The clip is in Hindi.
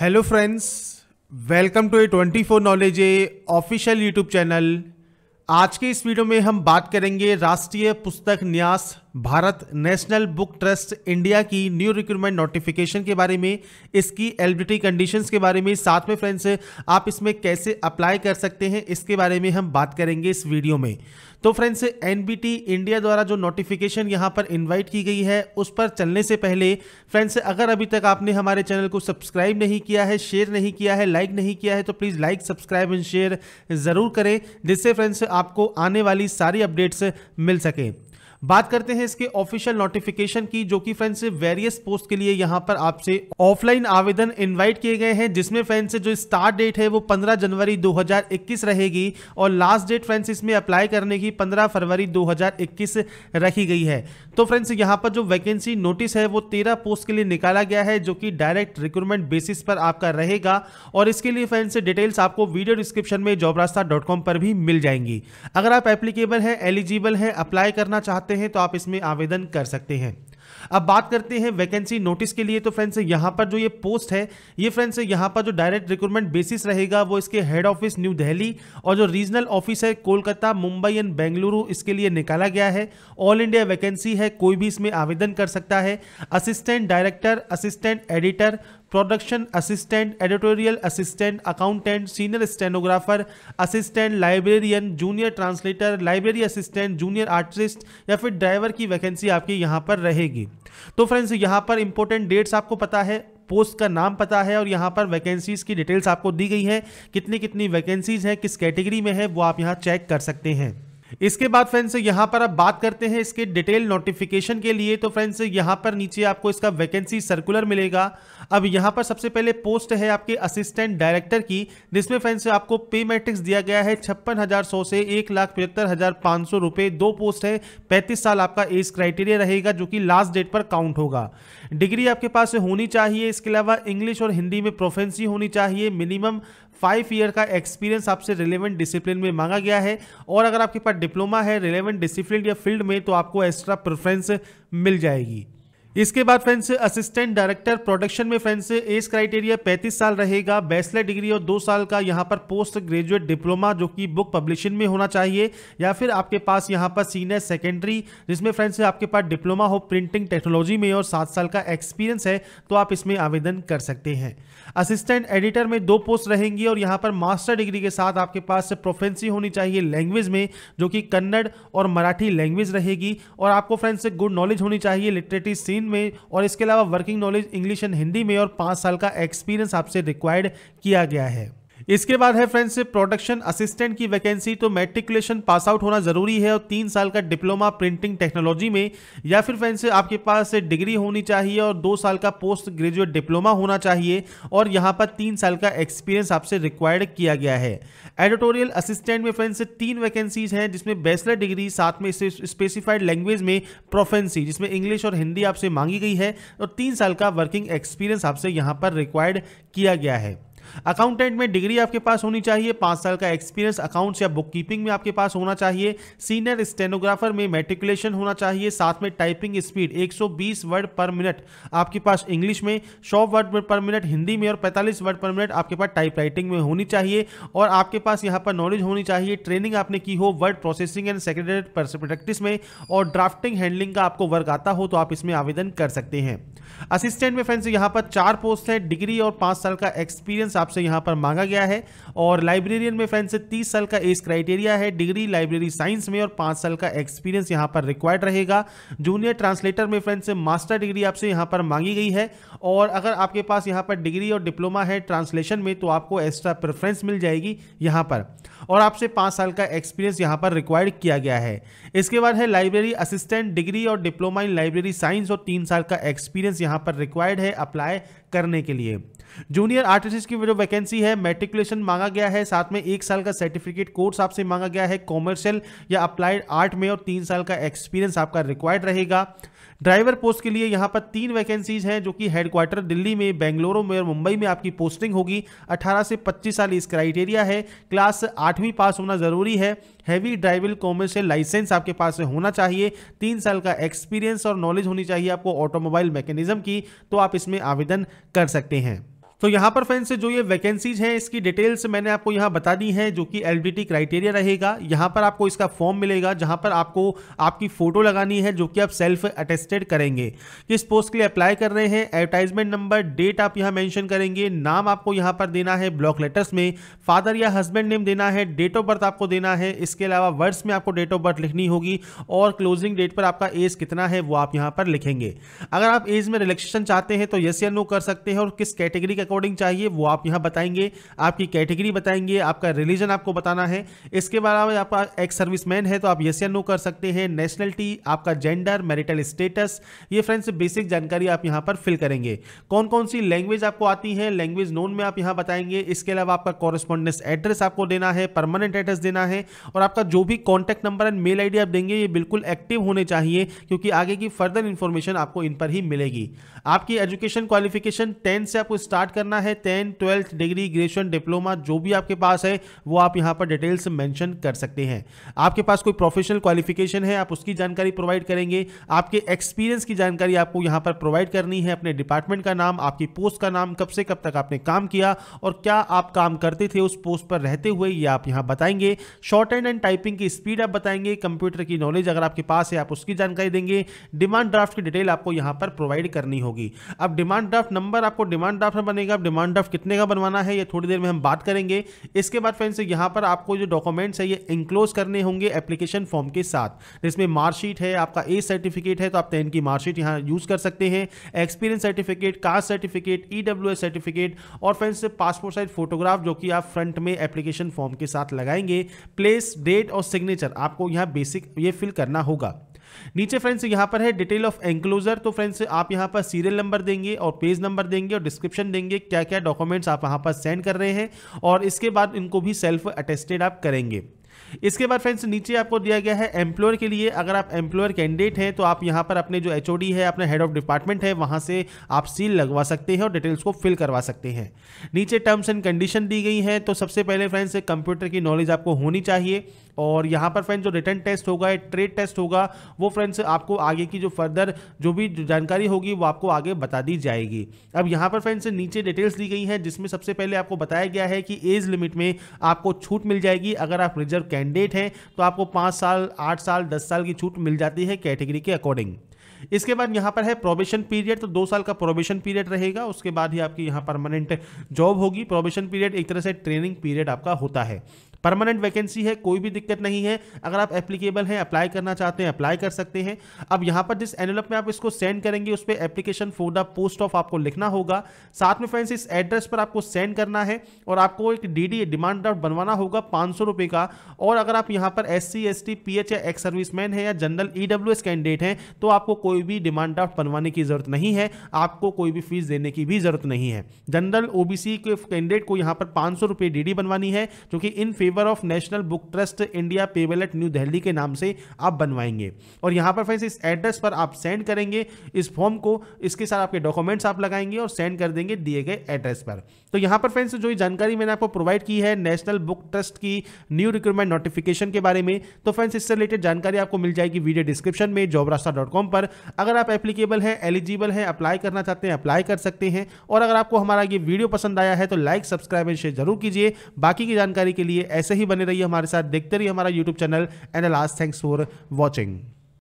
hello friends welcome to A twenty four knowledge A official YouTube channel आज के इस वीडियो में हम बात करेंगे राष्ट्रीय पुस्तक न्यास Bharat national book trust India की न्यू रिक्रूटमेंट नोटिफिकेशन के बारे में इसकी एलिबिलिटी कंडीशंस के बारे में साथ में फ्रेंड्स आप इसमें कैसे अप्लाई कर सकते हैं इसके बारे में हम बात करेंगे इस वीडियो में तो फ्रेंड्स एन इंडिया द्वारा जो नोटिफिकेशन यहाँ पर इन्वाइट की गई है उस पर चलने से पहले फ्रेंड्स अगर अभी तक आपने हमारे चैनल को सब्सक्राइब नहीं किया है शेयर नहीं किया है लाइक नहीं किया है तो please like subscribe and share ज़रूर करें जिससे फ्रेंड्स आपको आने वाली सारी अपडेट्स मिल सकें बात करते हैं इसके ऑफिशियल नोटिफिकेशन की जो कि फ्रेंड्स वेरियस पोस्ट के लिए यहाँ पर आपसे ऑफलाइन आवेदन इन्वाइट किए गए हैं जिसमें फ्रेंड्स जो स्टार्ट डेट है वो 15 जनवरी 2021 रहेगी और लास्ट डेट फ्रेंड्स इसमें अप्लाई करने की 15 फरवरी 2021 रखी गई है तो फ्रेंड्स यहाँ पर जो वैकेंसी नोटिस है वो तेरह पोस्ट के लिए निकाला गया है जो कि डायरेक्ट रिक्रूटमेंट बेसिस पर आपका रहेगा और इसके लिए फ्रेंड्स डिटेल्स आपको वीडियो डिस्क्रिप्शन में जॉब पर भी मिल जाएंगी अगर आप एप्लीकेबल हैं एलिजिबल हैं अप्लाई करना चाहते चाहते हैं तो आप इसमें आवेदन कर सकते हैं अब बात करते हैं वैकेंसी नोटिस के लिए तो फ्रेंड्स यहां पर जो ये पोस्ट है ये फ्रेंड्स यहां पर जो डायरेक्ट रिक्रूटमेंट बेसिस रहेगा वो इसके हेड ऑफिस न्यू दिल्ली और जो रीजनल ऑफिस है कोलकाता मुंबई एंड बेंगलुरु इसके लिए निकाला गया है ऑल इंडिया वैकेंसी है कोई भी इसमें आवेदन कर सकता है assistant director assistant editor production assistant editorial assistant accountant senior stenographer assistant librarian junior translator library assistant junior artist या फिर ड्राइवर की वैकेंसी आपकी यहाँ पर रहेगी तो फ्रेंड्स यहाँ पर इंपॉर्टेंट डेट्स आपको पता है पोस्ट का नाम पता है और यहाँ पर वैकेंसीज़ की डिटेल्स आपको दी गई है कितनी कितनी वैकेंसीज़ हैं किस कैटेगरी में है वो आप यहाँ चेक कर सकते हैं इसके बाद फ्रेंड्स यहां पर आप बात करते हैं इसके डिटेल नोटिफिकेशन के लिए तो फ्रेंड्स यहां पर नीचे आपको इसका वैकेंसी सर्कुलर मिलेगा अब यहां पर सबसे पहले पोस्ट है आपके असिस्टेंट डायरेक्टर की जिसमें फ्रेंड्स आपको पे मैट्रिक्स दिया गया है छप्पन हजार सौ से एक लाख पचहत्तर हजार पाँच सौ रुपये दो पोस्ट है पैंतीस साल आपका एज क्राइटेरिया रहेगा जो कि लास्ट डेट पर काउंट होगा डिग्री आपके पास होनी चाहिए इसके अलावा इंग्लिश और हिंदी में प्रोफेंसी होनी चाहिए मिनिमम फाइव ईयर का एक्सपीरियंस आपसे रिलेवेंट डिसिप्लिन में मांगा गया है और अगर आपके पास डिप्लोमा है रिलेवेंट डिसिप्लिन या फील्ड में तो आपको एक्स्ट्रा प्रेफरेंस मिल जाएगी इसके बाद फ्रेंड्स असिस्टेंट डायरेक्टर प्रोडक्शन में फ्रेंड्स एज क्राइटेरिया 35 साल रहेगा बैचलर डिग्री और दो साल का यहाँ पर पोस्ट ग्रेजुएट डिप्लोमा जो कि बुक पब्लिशिंग में होना चाहिए या फिर आपके पास यहाँ पर सीनियर सेकेंडरी जिसमें फ्रेंड्स आपके पास डिप्लोमा हो प्रिंटिंग टेक्नोलॉजी में और सात साल का एक्सपीरियंस है तो आप इसमें आवेदन कर सकते हैं असिस्टेंट एडिटर में दो पोस्ट रहेंगी और यहाँ पर मास्टर डिग्री के साथ आपके पास प्रोफेंसी होनी चाहिए लैंग्वेज में जो कि कन्नड़ और मराठी लैंग्वेज रहेगी और आपको फ्रेंड्स गुड नॉलेज होनी चाहिए लिटरेटी सीन में और इसके अलावा working knowledge English and Hindi में और पाँच साल का एक्सपीरियंस आपसे रिक्वायर्ड किया गया है इसके बाद है फ्रेंड्स प्रोडक्शन असिस्टेंट की वैकेंसी तो मेट्रिकुलेशन पास आउट होना जरूरी है और तीन साल का डिप्लोमा प्रिंटिंग टेक्नोलॉजी में या फिर फ्रेंड्स आपके पास डिग्री होनी चाहिए और दो साल का पोस्ट ग्रेजुएट डिप्लोमा होना चाहिए और यहाँ पर तीन साल का एक्सपीरियंस आपसे रिक्वायर्ड किया गया है एडिटोरियल असिस्टेंट में फ्रेंड्स तीन वैकेंसीज हैं जिसमें बैचलर डिग्री साथ में स्पेसिफाइड लैंग्वेज में प्रोफेंसी जिसमें इंग्लिश और हिंदी आपसे मांगी गई है और तीन साल का वर्किंग एक्सपीरियंस आपसे यहाँ पर रिक्वायर्ड किया गया है अकाउंटेंट में डिग्री आपके पास होनी चाहिए पांच साल का एक्सपीरियंस अकाउंट्स या बुक कीपिंग में आपके पास होना चाहिए सीनियर स्टेनोग्राफर में मेट्रिकुलेशन होना चाहिए साथ में टाइपिंग स्पीड 120 वर्ड पर मिनट आपके पास इंग्लिश में 100 वर्ड पर मिनट हिंदी में और 45 वर्ड पर मिनट आपके पास राइटिंग में होनी चाहिए और आपके पास यहाँ पर नॉलेज होनी चाहिए ट्रेनिंग आपने की हो word processing and secretariat practice में और ड्राफ्टिंग हैंडलिंग का आपको वर्क आता हो तो आप इसमें आवेदन कर सकते हैं असिस्टेंट में फ्रेंड्स यहाँ पर चार पोस्ट है डिग्री और पांच साल का एक्सपीरियंस एक्सपीरियंस आपसे यहाँ पर मांगा गया है और लाइब्रेरियन में फ्रेंड से तीस साल का एज क्राइटेरिया है डिग्री लाइब्रेरी साइंस में और पाँच साल का एक्सपीरियंस यहाँ पर रिक्वायर्ड रहेगा जूनियर ट्रांसलेटर में फ्रेंड से मास्टर डिग्री आपसे यहाँ पर मांगी गई है और अगर आपके पास यहाँ पर डिग्री और डिप्लोमा है ट्रांसलेशन में तो आपको एक्स्ट्रा प्रेफरेंस मिल जाएगी यहाँ पर और आपसे पाँच साल का एक्सपीरियंस यहाँ पर रिक्वायर्ड किया गया है इसके बाद है लाइब्रेरी असिस्टेंट डिग्री और डिप्लोमा इन लाइब्रेरी साइंस और तीन साल का एक्सपीरियंस यहाँ पर रिक्वायर्ड है अप्लाई करने के लिए जूनियर आर्टिस्ट की जो वैकेंसी है मेट्रिकुलेशन मांगा गया है साथ में एक साल का सर्टिफिकेट कोर्स आपसे मांगा गया है कॉमर्शियल या अप्लाइड आर्ट में और तीन साल का एक्सपीरियंस आपका रिक्वायर्ड रहेगा ड्राइवर पोस्ट के लिए यहाँ पर तीन वैकेंसीज हैं जो कि हेडक्वार्टर दिल्ली में बेंगलुरु में और मुंबई में आपकी पोस्टिंग होगी 18 से 25 साल इस क्राइटेरिया है क्लास आठवीं पास होना ज़रूरी है हैवी ड्राइविंग कॉमर्शियल लाइसेंस आपके पास होना चाहिए तीन साल का एक्सपीरियंस और नॉलेज होनी चाहिए आपको ऑटोमोबाइल मैकेनिज्म की तो आप इसमें आवेदन कर सकते हैं तो यहाँ पर फ्रेंड्स जो ये वैकेंसीज हैं इसकी डिटेल्स मैंने आपको यहाँ बता दी है जो कि एल क्राइटेरिया रहेगा यहाँ पर आपको इसका फॉर्म मिलेगा जहाँ पर आपको आपकी फोटो लगानी है जो कि आप सेल्फ अटेस्टेड करेंगे किस पोस्ट के लिए अप्लाई कर रहे हैं एडवर्टाइजमेंट नंबर डेट आप यहाँ मैंशन करेंगे नाम आपको यहाँ पर देना है ब्लॉक लेटर्स में फादर या हस्बैंड नेम देना है डेट ऑफ बर्थ आपको देना है इसके अलावा वर्ड्स में आपको डेट ऑफ बर्थ लिखनी होगी और क्लोजिंग डेट पर आपका एज कितना है वो आप यहाँ पर लिखेंगे अगर आप एज में रिलेक्सेशन चाहते हैं तो यस या नो कर सकते हैं और किस कैटेगरी का अकॉर्डिंग चाहिए वो आप यहाँ बताएंगे आपकी कैटेगरी बताएंगे आपका रिलीजन आपको बताना है इसके अलावा आपका एक्स सर्विसमैन है तो आप येस या नो कर सकते हैं नेशनलिटी आपका जेंडर मैरिटल स्टेटस ये फ्रेंड्स बेसिक जानकारी आप यहाँ पर फिल करेंगे कौन कौन सी लैंग्वेज आपको आती है लैंग्वेज नोन में आप यहाँ बताएंगे इसके अलावा आपका कॉरेस्पॉन्डेंस एड्रेस आपको देना है परमानेंट एड्रेस देना है और आपका जो भी contact number and mail I आप देंगे ये बिल्कुल एक्टिव होने चाहिए क्योंकि आगे की फर्दर इन्फॉर्मेशन आपको इन पर ही मिलेगी आपकी एजुकेशन क्वालिफिकेशन टेंथ से आपको स्टार्ट करना है ten twelfth degree graduation diploma जो भी आपके पास है वो आप यहाँ पर डिटेल्स मैंशन कर सकते हैं आपके पास कोई प्रोफेशनल क्वालिफिकेशन है आप उसकी जानकारी प्रोवाइड करेंगे आपके एक्सपीरियंस की जानकारी आपको यहाँ पर प्रोवाइड करनी है अपने डिपार्टमेंट का नाम आपकी पोस्ट का नाम कब से कब तक आपने काम किया और क्या आप काम करते थे उस पोस्ट पर रहते हुए ये आप यहाँ बताएंगे शॉर्ट एंड एंड टाइपिंग की स्पीड आप बताएंगे कंप्यूटर की नॉलेज अगर आपके पास है आप उसकी जानकारी देंगे डिमांड ड्राफ्ट की डिटेल आपको यहाँ पर प्रोवाइड करनी होगी अब डिमांड ड्राफ्ट नंबर आपको डिमांड ड्राफ्ट बनेगा देखिएगा आप डिमांड ड्राफ्ट कितने का बनवाना है ये थोड़ी देर में हम बात करेंगे इसके बाद फ्रेंड्स यहाँ पर आपको जो डॉक्यूमेंट्स है ये इंक्लोज करने होंगे एप्लीकेशन फॉर्म के साथ जिसमें मार्कशीट है आपका एज सर्टिफिकेट है तो आप टेन की मार्कशीट यहाँ यूज़ कर सकते हैं experience certificate caste certificate E certificate और फ्रेंड्स पासपोर्ट साइज फोटोग्राफ जो कि आप फ्रंट में एप्लीकेशन फॉर्म के साथ लगाएंगे प्लेस डेट और सिग्नेचर आपको यहाँ बेसिक ये फिल करना होगा नीचे फ्रेंड्स यहाँ पर है डिटेल ऑफ एंक्लोजर तो फ्रेंड्स आप यहाँ पर सीरियल नंबर देंगे और पेज नंबर देंगे और डिस्क्रिप्शन देंगे क्या क्या डॉक्यूमेंट्स आप यहाँ पर सेंड कर रहे हैं और इसके बाद इनको भी सेल्फ अटेस्टेड आप करेंगे इसके बाद फ्रेंड्स नीचे आपको दिया गया है एम्प्लॉयर के लिए अगर आप एम्प्लॉयर कैंडिडेट हैं तो आप यहाँ पर अपने जो एच है अपने हेड ऑफ डिपार्टमेंट है वहाँ से आप सील लगवा सकते हैं और डिटेल्स को फिल करवा सकते हैं नीचे टर्म्स एंड कंडीशन दी गई है तो सबसे पहले फ्रेंड्स कंप्यूटर की नॉलेज आपको होनी चाहिए और यहाँ पर फ्रेंड्स जो रिटर्न टेस्ट होगा ट्रेड टेस्ट होगा वो फ्रेंड्स आपको आगे की जो फर्दर जो भी जानकारी होगी वो आपको आगे बता दी जाएगी अब यहाँ पर फ्रेंड्स नीचे डिटेल्स दी गई हैं जिसमें सबसे पहले आपको बताया गया है कि एज लिमिट में आपको छूट मिल जाएगी अगर आप रिजर्व कैंडिडेट हैं तो आपको पाँच साल आठ साल दस साल की छूट मिल जाती है कैटेगरी के अकॉर्डिंग इसके बाद यहाँ पर है प्रोबेशन पीरियड तो दो साल का प्रोबेशन पीरियड रहेगा उसके बाद ही आपकी यहाँ परमानेंट जॉब होगी प्रोबेशन पीरियड एक तरह से ट्रेनिंग पीरियड आपका होता है परमानेंट वैकेंसी है कोई भी दिक्कत नहीं है अगर आप एप्लीकेबल हैं अप्लाई करना चाहते हैं अप्लाई कर सकते हैं अब यहाँ पर जिस एनवलप में आप इसको सेंड करेंगे उस पर application for the post of आपको लिखना होगा साथ में फ्रेंड्स इस एड्रेस पर आपको सेंड करना है और आपको एक डीडी डिमांड ड्राफ्ट बनवाना होगा पाँच सौ रुपये का और अगर आप यहाँ पर S C S T P H या एक्स सर्विसमैन है या general E W S candidate हैं तो आपको कोई भी डिमांड ड्राफ्ट बनवाने की जरूरत नहीं है आपको कोई भी फीस देने की भी जरूरत नहीं है जनरल ओबीसी के कैंडिडेट को यहाँ पर पाँच सौ रुपये डी बनवानी है जो कि in favour favour of National book trust India payable at New Delhi के नाम से आप बनवाएंगे और यहाँ पर फ्रेंड्स इस एड्रेस पर आप सेंड करेंगे इस फॉर्म को इसके साथ आपके डॉक्यूमेंट्स आप लगाएंगे और सेंड कर देंगे दिए गए एड्रेस पर तो यहाँ पर फ्रेंड्स जो जानकारी मैंने आपको प्रोवाइड की है नेशनल बुक ट्रस्ट की न्यू रिक्रूटमेंट नोटिफिकेशन के बारे में तो फ्रेंड्स इससे रिलेटेड जानकारी आपको मिल जाएगी वीडियो डिस्क्रिप्शन में जॉब पर अगर आप एप्लीकेबल हैं एलिजिबल हैं अप्लाई करना चाहते हैं अप्लाई कर सकते हैं और अगर आपको हमारा ये वीडियो पसंद आया है तो लाइक सब्सक्राइब एंड शेयर जरूर कीजिए बाकी की जानकारी के लिए ऐसे ही बने रहिए हमारे साथ देखते रहिए हमारा YouTube channel and last thanks for watching